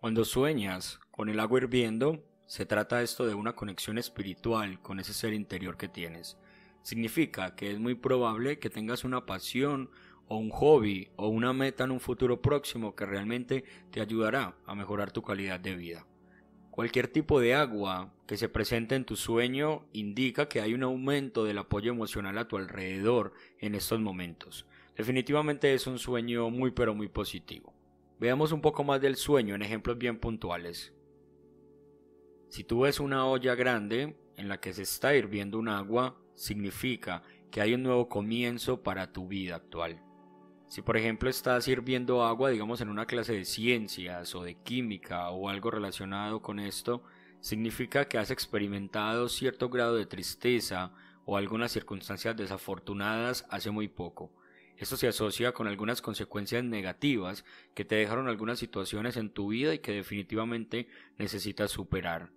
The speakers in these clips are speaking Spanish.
Cuando sueñas con el agua hirviendo, se trata esto de una conexión espiritual con ese ser interior que tienes. Significa que es muy probable que tengas una pasión o un hobby o una meta en un futuro próximo que realmente te ayudará a mejorar tu calidad de vida. Cualquier tipo de agua que se presente en tu sueño indica que hay un aumento del apoyo emocional a tu alrededor en estos momentos. Definitivamente es un sueño muy pero muy positivo. Veamos un poco más del sueño en ejemplos bien puntuales. Si tú ves una olla grande en la que se está hirviendo un agua, significa que hay un nuevo comienzo para tu vida actual. Si por ejemplo estás hirviendo agua, digamos en una clase de ciencias o de química o algo relacionado con esto, significa que has experimentado cierto grado de tristeza o algunas circunstancias desafortunadas hace muy poco. Esto se asocia con algunas consecuencias negativas que te dejaron algunas situaciones en tu vida y que definitivamente necesitas superar.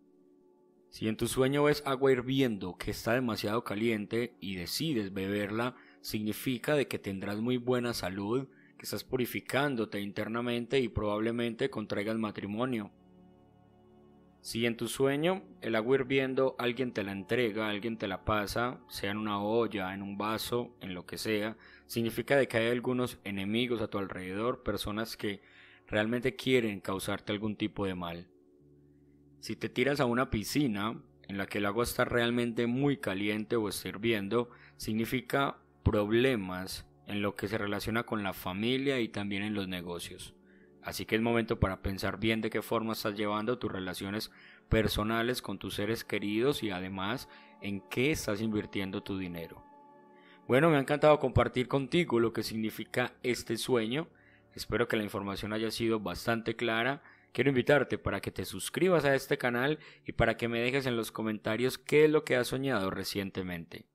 Si en tu sueño ves agua hirviendo que está demasiado caliente y decides beberla, significa de que tendrás muy buena salud, que estás purificándote internamente y probablemente contraigas matrimonio. Si en tu sueño el agua hirviendo alguien te la entrega, alguien te la pasa, sea en una olla, en un vaso, en lo que sea, significa que hay algunos enemigos a tu alrededor, personas que realmente quieren causarte algún tipo de mal. Si te tiras a una piscina en la que el agua está realmente muy caliente o está hirviendo, significa problemas en lo que se relaciona con la familia y también en los negocios. Así que es momento para pensar bien de qué forma estás llevando tus relaciones personales con tus seres queridos y además en qué estás invirtiendo tu dinero. Bueno, me ha encantado compartir contigo lo que significa este sueño. Espero que la información haya sido bastante clara. Quiero invitarte para que te suscribas a este canal y para que me dejes en los comentarios qué es lo que has soñado recientemente.